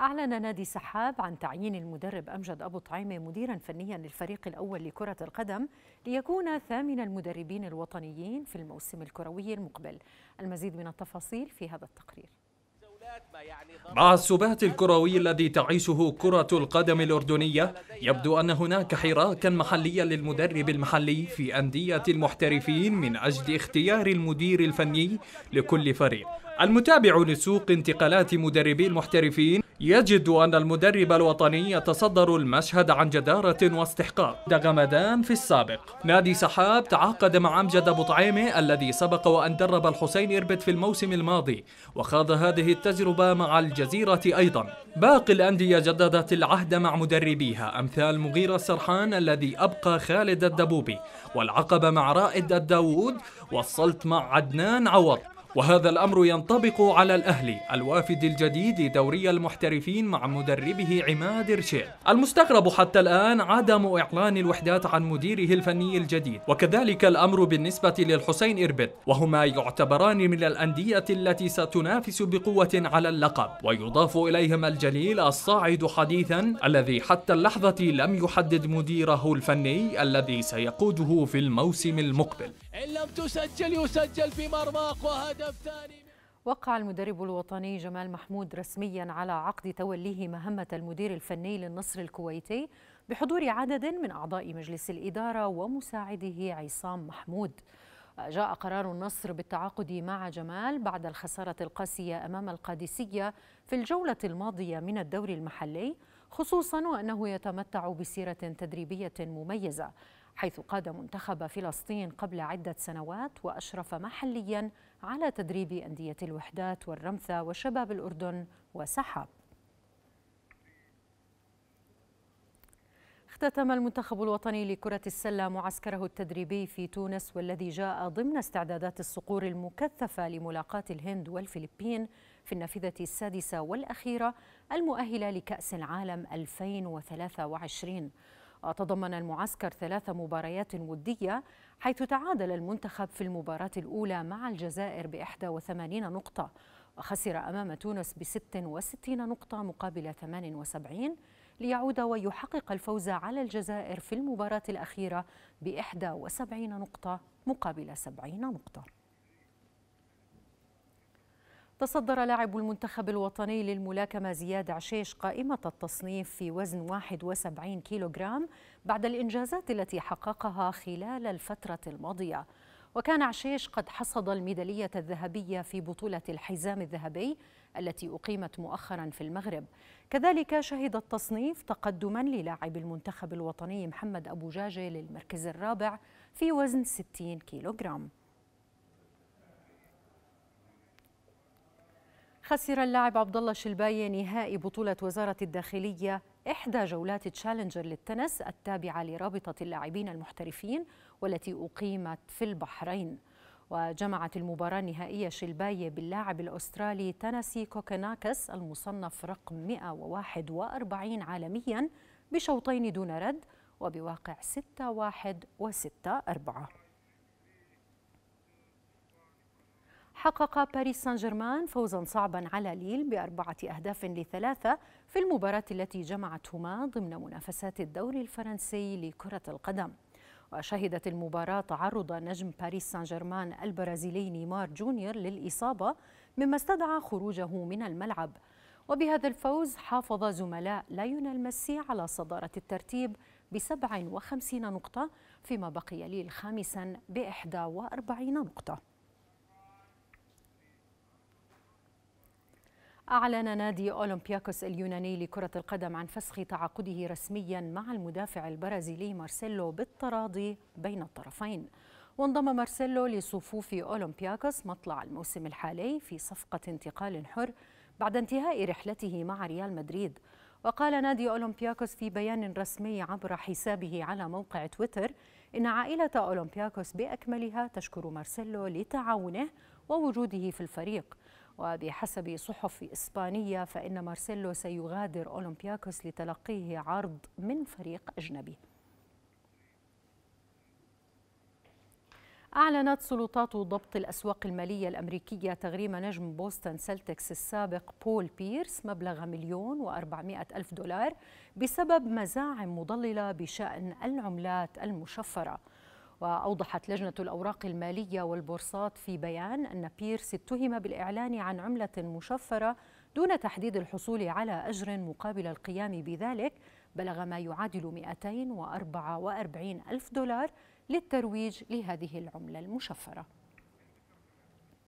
أعلن نادي سحاب عن تعيين المدرب أمجد أبو طعيمة مديرا فنيا للفريق الأول لكرة القدم ليكون ثامن المدربين الوطنيين في الموسم الكروي المقبل المزيد من التفاصيل في هذا التقرير مع السبات الكروي الذي تعيشه كرة القدم الأردنية يبدو أن هناك حراكا محليا للمدرب المحلي في أندية المحترفين من أجل اختيار المدير الفني لكل فريق المتابع لسوق انتقالات مدربي المحترفين يجد أن المدرب الوطني يتصدر المشهد عن جدارة واستحقاق دغمدان في السابق نادي سحاب تعاقد مع أمجد أبو طعيمة الذي سبق وأن درب الحسين إربت في الموسم الماضي وخاض هذه التجربة مع الجزيرة أيضا باقي الأندية جددت العهد مع مدربيها أمثال مغيرة السرحان الذي أبقى خالد الدبوبي والعقبة مع رائد الداوود والسلط مع عدنان عوض وهذا الأمر ينطبق على الأهلي الوافد الجديد دوري المحترفين مع مدربه عماد رشيد المستغرب حتى الآن عدم إعلان الوحدات عن مديره الفني الجديد وكذلك الأمر بالنسبة للحسين إربد وهما يعتبران من الأندية التي ستنافس بقوة على اللقب ويضاف إليهما الجليل الصاعد حديثا الذي حتى اللحظة لم يحدد مديره الفني الذي سيقوده في الموسم المقبل إن لم تسجل يسجل في مرماق وهدف ثاني وقع المدرب الوطني جمال محمود رسميا على عقد توليه مهمة المدير الفني للنصر الكويتي بحضور عدد من أعضاء مجلس الإدارة ومساعده عصام محمود جاء قرار النصر بالتعاقد مع جمال بعد الخسارة القاسية أمام القادسية في الجولة الماضية من الدوري المحلي خصوصا وأنه يتمتع بسيرة تدريبية مميزة حيث قاد منتخب فلسطين قبل عدة سنوات وأشرف محليا على تدريب أندية الوحدات والرمثة وشباب الأردن وسحاب اختتم المنتخب الوطني لكرة السلة معسكره التدريبي في تونس والذي جاء ضمن استعدادات الصقور المكثفة لملاقاة الهند والفلبين في النافذة السادسة والأخيرة المؤهلة لكأس العالم 2023 تضمن المعسكر ثلاث مباريات ودية حيث تعادل المنتخب في المباراة الأولى مع الجزائر ب 81 نقطة وخسر أمام تونس ب 66 نقطة مقابل 78 ليعود ويحقق الفوز على الجزائر في المباراة الأخيرة ب 71 نقطة مقابل 70 نقطة تصدر لاعب المنتخب الوطني للملاكمة زياد عشيش قائمة التصنيف في وزن 71 كيلوغرام بعد الإنجازات التي حققها خلال الفترة الماضية وكان عشيش قد حصد الميدالية الذهبية في بطولة الحزام الذهبي التي أقيمت مؤخرا في المغرب كذلك شهد التصنيف تقدما للاعب المنتخب الوطني محمد أبو جاجي للمركز الرابع في وزن 60 كيلوغرام خسر اللاعب عبد الله شلباية نهائي بطولة وزارة الداخلية إحدى جولات تشالنجر للتنس التابعة لرابطة اللاعبين المحترفين والتي أقيمت في البحرين وجمعت المباراة النهائية شلباية باللاعب الأسترالي تنسي كوكناكس المصنف رقم 141 عالميا بشوطين دون رد وبواقع 6-1 و 6-4 حقق باريس سان جيرمان فوزا صعبا على ليل بأربعة أهداف لثلاثة في المباراة التي جمعتهما ضمن منافسات الدوري الفرنسي لكرة القدم وشهدت المباراة تعرض نجم باريس سان جيرمان البرازيلي نيمار جونيور للإصابة مما استدعى خروجه من الملعب وبهذا الفوز حافظ زملاء ليونيل ميسي على صدارة الترتيب ب 57 نقطة فيما بقي ليل خامسا ب 41 نقطة أعلن نادي أولمبياكوس اليوناني لكرة القدم عن فسخ تعاقده رسميا مع المدافع البرازيلي مارسيلو بالتراضي بين الطرفين وانضم مارسيلو لصفوف أولمبياكوس مطلع الموسم الحالي في صفقة انتقال حر بعد انتهاء رحلته مع ريال مدريد وقال نادي أولمبياكوس في بيان رسمي عبر حسابه على موقع تويتر إن عائلة أولمبياكوس بأكملها تشكر مارسيلو لتعاونه ووجوده في الفريق وبحسب صحف إسبانية فإن مارسيلو سيغادر أولمبياكوس لتلقيه عرض من فريق أجنبي أعلنت سلطات ضبط الأسواق المالية الأمريكية تغريم نجم بوستن سلتكس السابق بول بيرس مبلغ مليون وأربعمائة ألف دولار بسبب مزاعم مضللة بشأن العملات المشفرة وأوضحت لجنة الأوراق المالية والبورصات في بيان أن بيرس اتهم بالإعلان عن عملة مشفرة دون تحديد الحصول على أجر مقابل القيام بذلك بلغ ما يعادل 244 ألف دولار للترويج لهذه العملة المشفرة